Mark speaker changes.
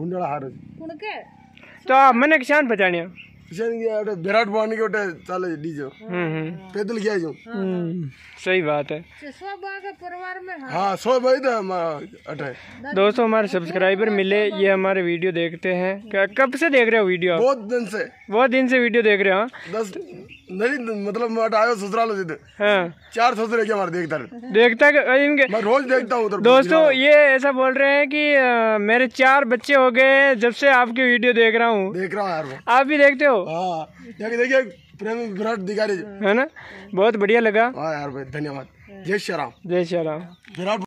Speaker 1: बुंदड़ा हार तो मैंने किसान बचाने
Speaker 2: विराट बहनी गोटे चले डीजो पैदल गया जो
Speaker 1: सही बात है
Speaker 3: अच्छा, हाँ
Speaker 1: सो भाई था अटे दोस्तों हमारे सब्सक्राइबर मिले ये हमारे वीडियो देखते हैं कब से देख रहे हो वीडियो बहुत दिन से बहुत दिन से वीडियो देख रहे हो हाँ? दस नहीं
Speaker 2: मतलब मैं आयो ससुराल तो हाँ। चार ससुर हमारे देखता
Speaker 1: देखता इनके मैं रोज देखता हूँ दोस्तों ये ऐसा बोल रहे हैं कि मेरे चार बच्चे हो गए जब से आपकी वीडियो देख रहा हूँ देख रहा हूँ आप भी देखते हो हाँ। देखिए प्रेम विराट दिखा रहे है ना बहुत बढ़िया लगा हाँ यार भाई धन्यवाद
Speaker 2: जय श्री राम जय श्री राम विराट